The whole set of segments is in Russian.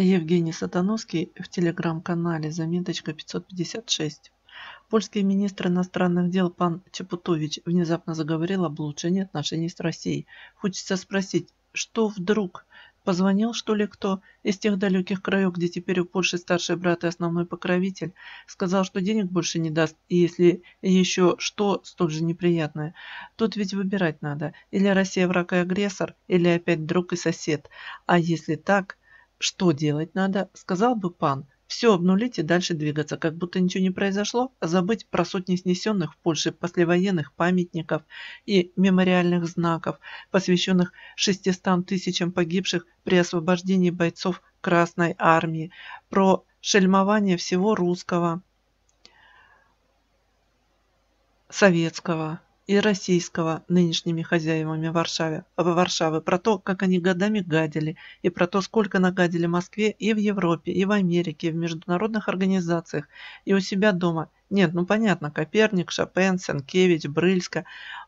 Евгений Сатановский в телеграм-канале «Заметочка 556». Польский министр иностранных дел пан Чепутович внезапно заговорил об улучшении отношений с Россией. Хочется спросить, что вдруг? Позвонил, что ли, кто из тех далеких краев, где теперь у Польши старший брат и основной покровитель? Сказал, что денег больше не даст, и если еще что, столь же неприятное. Тут ведь выбирать надо. Или Россия враг и агрессор, или опять друг и сосед. А если так... «Что делать надо?» – сказал бы пан. «Все обнулить и дальше двигаться, как будто ничего не произошло, а забыть про сотни снесенных в Польше послевоенных памятников и мемориальных знаков, посвященных 600 тысячам погибших при освобождении бойцов Красной Армии, про шельмование всего русского, советского, и российского нынешними хозяевами Варшаве, Варшавы, про то, как они годами гадили, и про то, сколько нагадили в Москве и в Европе, и в Америке, и в международных организациях, и у себя дома. Нет, ну понятно, Коперник, Шопен, Сенкевич, Брыльска,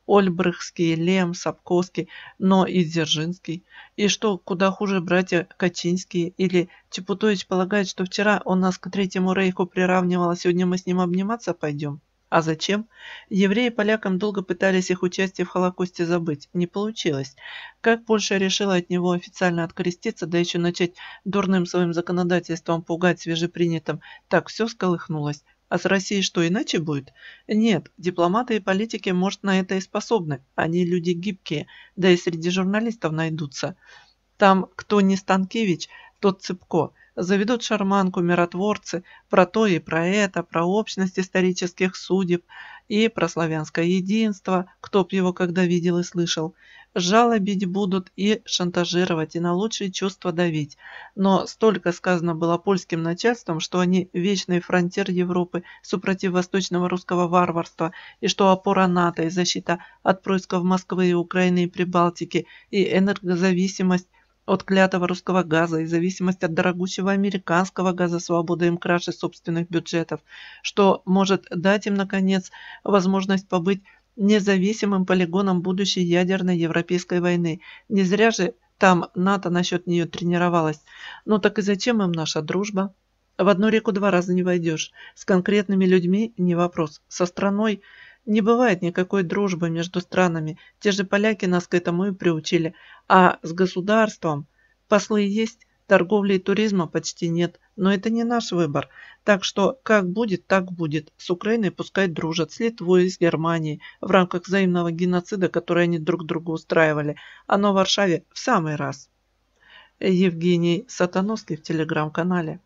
Ольбрыхский, Лем, Сапковский, но и Дзержинский. И что, куда хуже братья Качинские или Чепутович полагает, что вчера он нас к Третьему Рейху приравнивал, а сегодня мы с ним обниматься пойдем? А зачем? Евреи полякам долго пытались их участие в Холокосте забыть. Не получилось. Как Польша решила от него официально откреститься, да еще начать дурным своим законодательством пугать свежепринятым, так все сколыхнулось. А с Россией что, иначе будет? Нет, дипломаты и политики, может, на это и способны. Они люди гибкие, да и среди журналистов найдутся. Там кто не Станкевич, тот Цыпко заведут шарманку миротворцы про то и про это, про общность исторических судеб и про славянское единство, кто б его когда видел и слышал. Жалобить будут и шантажировать, и на лучшие чувства давить. Но столько сказано было польским начальством, что они вечный фронтир Европы, супротив восточного русского варварства, и что опора НАТО и защита от происков Москвы и Украины и Прибалтики, и энергозависимость, от клятого русского газа и зависимость от дорогущего американского газа свобода им краше собственных бюджетов, что может дать им, наконец, возможность побыть независимым полигоном будущей ядерной европейской войны. Не зря же там НАТО насчет нее тренировалась. Ну так и зачем им наша дружба? В одну реку два раза не войдешь. С конкретными людьми не вопрос. Со страной не бывает никакой дружбы между странами. Те же поляки нас к этому и приучили. А с государством послы есть, торговли и туризма почти нет. Но это не наш выбор. Так что как будет, так будет. С Украиной пускай дружат, с Литвой с Германией в рамках взаимного геноцида, который они друг другу устраивали. а на Варшаве в самый раз. Евгений Сатановский в телеграм-канале.